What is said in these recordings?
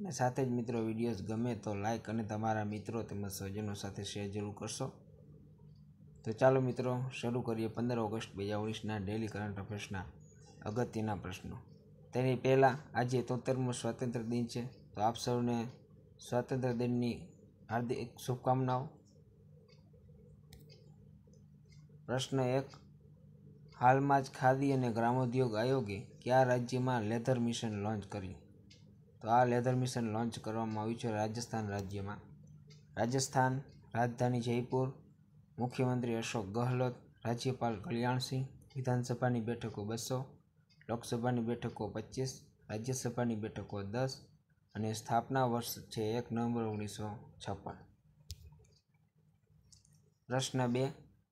અને સાથે જ મિત્રો વિડીયોઝ ગમે તો લાઇક અને તમારા મિત્રો તેમજ સ્વજનો સાથે શેર જરૂર કરશો તો ચાલો મિત્રો શરૂ કરીએ પંદર ઓગસ્ટ બે હજાર ઓગણીસના ડેલી કરંટ અફેર્સના અગત્યના પ્રશ્નો તેની પહેલાં આજે તોતેરમો સ્વાતંત્ર્ય દિન છે તો આપ સૌને સ્વાતંત્ર્ય દિનની હાર્દિક શુભકામનાઓ પ્રશ્ન એક હાલમાં જ ખાદી અને ગ્રામોદ્યોગ આયોગે કયા રાજ્યમાં લેધર મિશન લોન્ચ કર્યું તો આ લેધર મિશન લોન્ચ કરવામાં આવ્યું છે રાજસ્થાન રાજ્યમાં રાજસ્થાન રાજધાની જયપુર મુખ્યમંત્રી અશોક ગહલોત રાજ્યપાલ કલ્યાણસિંહ વિધાનસભાની બેઠકો બસો લોકસભાની બેઠકો પચીસ રાજ્યસભાની બેઠકો દસ અને સ્થાપના વર્ષ છે એક નવેમ્બર ઓગણીસો છપ્પન પ્રશ્ન બે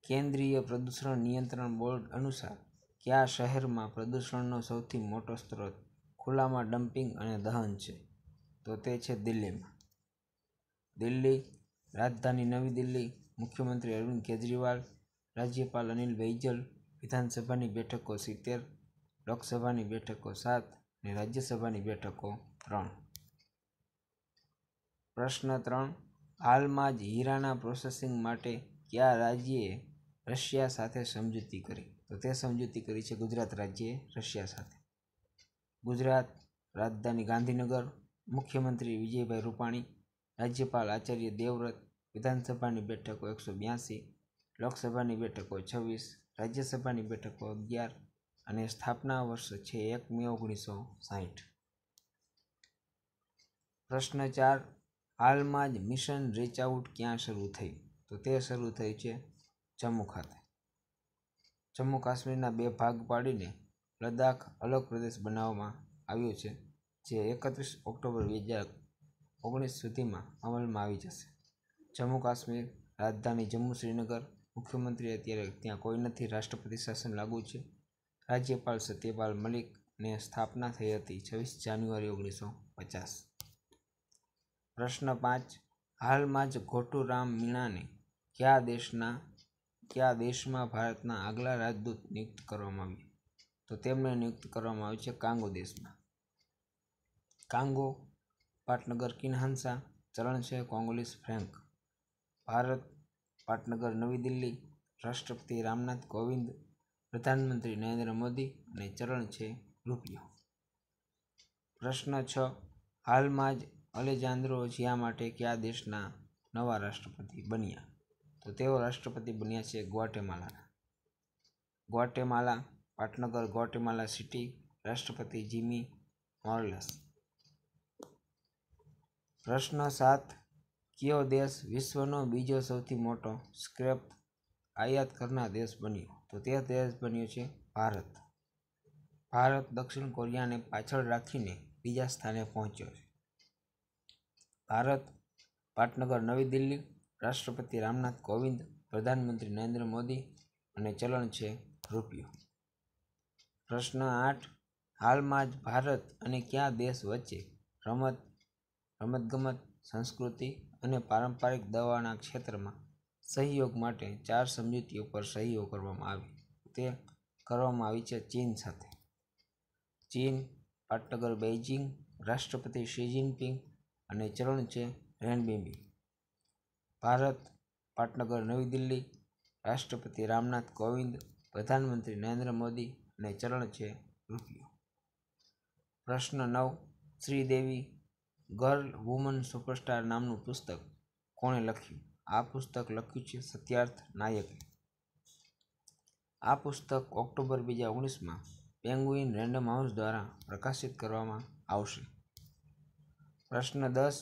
કેન્દ્રીય પ્રદૂષણ નિયંત્રણ બોર્ડ અનુસાર કયા શહેરમાં પ્રદૂષણનો સૌથી મોટો સ્ત્રોત ખુલ્લામાં ડમ્પિંગ અને દહન છે તો તે છે દિલ્હીમાં દિલ્હી રાજધાની નવી દિલ્હી મુખ્યમંત્રી અરવિંદ કેજરીવાલ રાજ્યપાલ અનિલ બૈજલ વિધાનસભાની બેઠકો સિત્તેર લોકસભાની બેઠકો સાત અને રાજ્યસભાની બેઠકો ત્રણ પ્રશ્ન ત્રણ હાલમાં જ હીરાના પ્રોસેસિંગ માટે કયા રાજ્યે રશિયા સાથે સમજૂતી કરી તો તે સમજૂતી કરી છે ગુજરાત રાજ્યે રશિયા સાથે ગુજરાત રાજધાની ગાંધીનગર મુખ્યમંત્રી વિજયભાઈ રૂપાણી રાજ્યપાલ આચાર્ય દેવવ્રત વિધાનસભાની બેઠકો એકસો બ્યાસી લોકસભાની બેઠકો છવ્વીસ રાજ્યસભાની બેઠકો અગિયાર અને સ્થાપના વર્ષ છે એક મે ઓગણીસો સાહીઠ પ્રશ્ન ચાર હાલમાં જ મિશન રીચ આઉટ ક્યાં શરૂ થઈ તો તે શરૂ થઈ છે જમ્મુ ખાતે જમ્મુ કાશ્મીરના બે ભાગ પાડીને લદ્દાખ અલગ પ્રદેશ બનાવવામાં આવ્યું છે જે એકત્રીસ ઓક્ટોબર બે હજાર ઓગણીસ સુધીમાં અમલમાં આવી જશે જમ્મુ કાશ્મીર રાજધાની જમ્મુ શ્રીનગર મુખ્યમંત્રી અત્યારે ત્યાં કોઈ નથી રાષ્ટ્રપતિ શાસન લાગુ છે રાજ્યપાલ સત્યપાલ મલિકને સ્થાપના થઈ હતી છવ્વીસ જાન્યુઆરી ઓગણીસો પચાસ પ્રશ્ન પાંચ હાલમાં જ ખોટુરામ મીણાને કયા દેશના કયા દેશમાં ભારતના આગલા રાજદૂત નિયુક્ત કરવામાં આવ્યા તો તેમને નિયુક્ત કરવામાં આવી છે કાંગો દેશમાં કાંગો પાટનગર કિન્હાન્સા ચલણ છે કોંગ્રેસ ફ્રેન્ક ભારત પાટનગર નવી દિલ્હી રાષ્ટ્રપતિ રામનાથ કોવિંદ પ્રધાનમંત્રી નરેન્દ્ર મોદી અને ચલણ છે રૂપિયો પ્રશ્ન છ હાલમાં જ અલેજાન્દ્રો જ્યાં માટે કયા દેશના નવા રાષ્ટ્રપતિ બન્યા તો તેઓ રાષ્ટ્રપતિ બન્યા છે ગ્વાટેમાલાના ગ્વાટેમાલા પાટનગર ગોટેમાલા સિટી રાષ્ટ્રપતિ જીમી મોરલસ પ્રશ્ન સાત કયો દેશ વિશ્વનો બીજો સૌથી મોટો સ્ક્રેપ આયાત કરનાર દેશ બન્યો તો તે દેશ બન્યો છે ભારત ભારત દક્ષિણ કોરિયાને પાછળ રાખીને બીજા સ્થાને પહોંચ્યો છે ભારત પાટનગર નવી દિલ્હી રાષ્ટ્રપતિ રામનાથ કોવિંદ પ્રધાનમંત્રી નરેન્દ્ર મોદી અને ચલણ છે રૂપિયો પ્રશ્ન આઠ હાલમાં જ ભારત અને કયા દેશ વચ્ચે રમત રમતગમત સંસ્કૃતિ અને પારંપરિક દવાના ક્ષેત્રમાં સહયોગ માટે ચાર સમજૂતીઓ પર સહીઓ કરવામાં આવી તે કરવામાં આવી છે ચીન સાથે ચીન પાટનગર બેઇજિંગ રાષ્ટ્રપતિ શી જિનપિંગ અને ચરણ છે રેનબીબી ભારત પાટનગર નવી દિલ્હી રાષ્ટ્રપતિ રામનાથ કોવિંદ પ્રધાનમંત્રી નરેન્દ્ર મોદી અને ચરણ છે રૂપિયો પ્રશ્ન નવ શ્રીદેવી ગર્લ વુમન સુપરસ્ટાર નામનું પુસ્તક કોણે લખ્યું આ પુસ્તક લખ્યું છે સત્યાર્થ નાયકે આ પુસ્તક ઓક્ટોબર બે હજાર ઓગણીસમાં પેંગુઇન રેન્ડમ હાઉસ દ્વારા પ્રકાશિત કરવામાં આવશે પ્રશ્ન દસ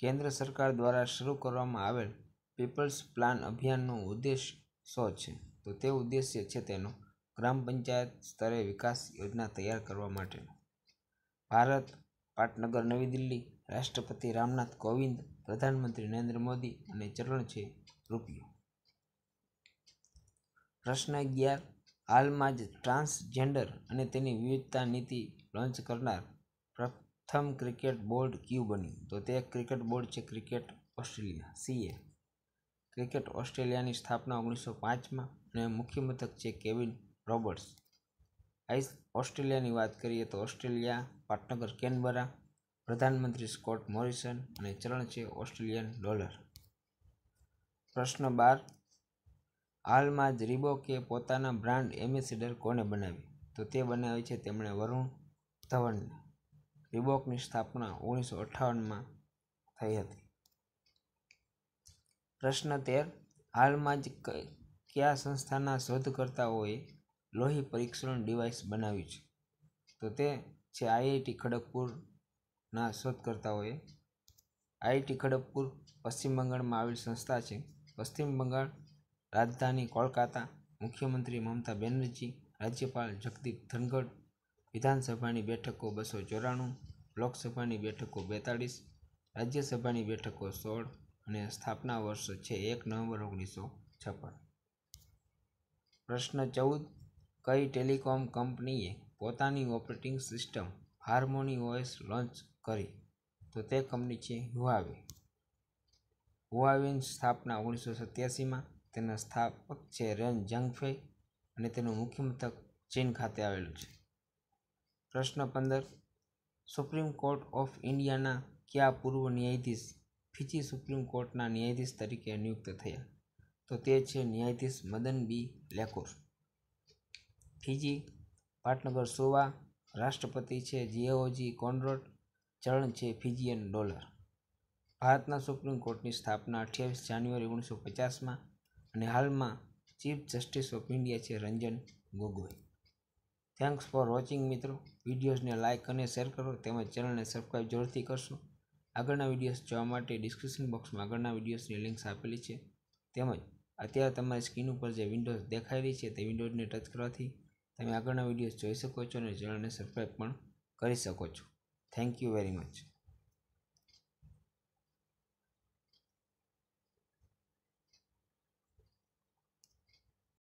કેન્દ્ર સરકાર દ્વારા શરૂ કરવામાં આવેલ પીપલ્સ પ્લાન અભિયાનનો ઉદ્દેશ શો છે તો તે ઉદ્દેશ્ય છે તેનો ગ્રામ પંચાયત સ્તરે વિકાસ યોજના તૈયાર કરવા માટે ભારત પાટનગર નવી દિલ્હી રાષ્ટ્રપતિ રામનાથ કોવિંદ પ્રધાનમંત્રી નરેન્દ્ર મોદી અને ચરણ છે રૂપિયો પ્રશ્ન અગિયાર હાલમાં જ ટ્રાન્સજેન્ડર અને તેની વિવિધતા નીતિ લોન્ચ કરનાર પ્રથમ ક્રિકેટ બોર્ડ ક્યુ બન્યું તો તે ક્રિકેટ બોર્ડ છે ક્રિકેટ ઓસ્ટ્રેલિયા સીએ ક્રિકેટ ઓસ્ટ્રેલિયાની સ્થાપના ઓગણીસો પાંચમાં અને મુખ્ય મથક છે કેવિન રોબર્ટ્સ આઈસ ઓસ્ટ્રેલિયાની વાત કરીએ તો ઓસ્ટ્રેલિયા પાટનગર કેનબરા પ્રધાનમંત્રી સ્કોટ મોરિસન અને ચલણ છે ઓસ્ટ્રેલિયન ડોલર પ્રશ્ન બાર હાલમાં જ રીબોકે પોતાના બ્રાન્ડ એમ્બેસેડર કોને બનાવી તો તે બનાવી છે તેમણે વરુણ ધવનને રીબોકની સ્થાપના ઓગણીસો અઠ્ઠાવનમાં થઈ હતી પ્રશ્ન તેર હાલમાં જ કયા સંસ્થાના શોધકર્તાઓએ લોહી પરીક્ષણ ડિવાઇસ બનાવ્યું છે તો તે છે આઈઆઈટી ખડગપુરના શોધકર્તાઓએ આઈઆઈટી ખડગપુર પશ્ચિમ બંગાળમાં આવેલ સંસ્થા છે પશ્ચિમ બંગાળ રાજધાની કોલકાતા મુખ્યમંત્રી મમતા બેનર્જી રાજ્યપાલ જગદીપ ધનગઢ વિધાનસભાની બેઠકો બસો ચોરાણું લોકસભાની બેઠકો બેતાળીસ રાજ્યસભાની બેઠકો સોળ અને સ્થાપના વર્ષ છે એક નવેમ્બર ઓગણીસો છપ્પન પ્રશ્ન ચૌદ કઈ ટેલિકોમ કંપનીએ પોતાની operating system Harmony OS launch કરી તો તે કંપની છે હુવાવે હુવાવેની સ્થાપના ઓગણીસો સત્યાસીમાં તેના સ્થાપક છે રેન જંગફેઈ અને તેનું મુખ્ય મથક ચીન ખાતે આવેલું છે પ્રશ્ન પંદર સુપ્રીમ કોર્ટ ઓફ ઇન્ડિયાના કયા પૂર્વ ન્યાયાધીશ ફીચી સુપ્રીમ કોર્ટના ન્યાયાધીશ તરીકે નિયુક્ત થયા તો તે છે ન્યાયાધીશ મદન બી લેકોર ફીજી પાટનગર સોવા રાષ્ટ્રપતિ છે જીઓજી કોનરોડ ચરણ છે ફિજિયન ડોલર ભારતના સુપ્રીમ કોર્ટની સ્થાપના અઠ્યાવીસ જાન્યુઆરી ઓગણીસો પચાસમાં અને હાલમાં ચીફ જસ્ટિસ ઓફ ઇન્ડિયા છે Ranjan Gogoi thanks for watching મિત્રો વિડીયોઝને લાઇક અને શેર કરો તેમજ ચેનલને સબસ્ક્રાઈબ જરૂરથી કરશો આગળના વિડીયોઝ જોવા માટે ડિસ્ક્રિપ્શન બોક્સમાં આગળના વિડીયોઝની લિંક્સ આપેલી છે તેમજ અત્યારે તમારી સ્કીન ઉપર જે વિન્ડોઝ દેખાઈ રહી છે તે વિન્ડોઝને ટચ કરવાથી તમે આગળના વિડીયોઝ જોઈ શકો છો અને ચેનલને સબસ્ક્રાઈબ પણ કરી શકો છો થેન્ક યુ વેરી મચ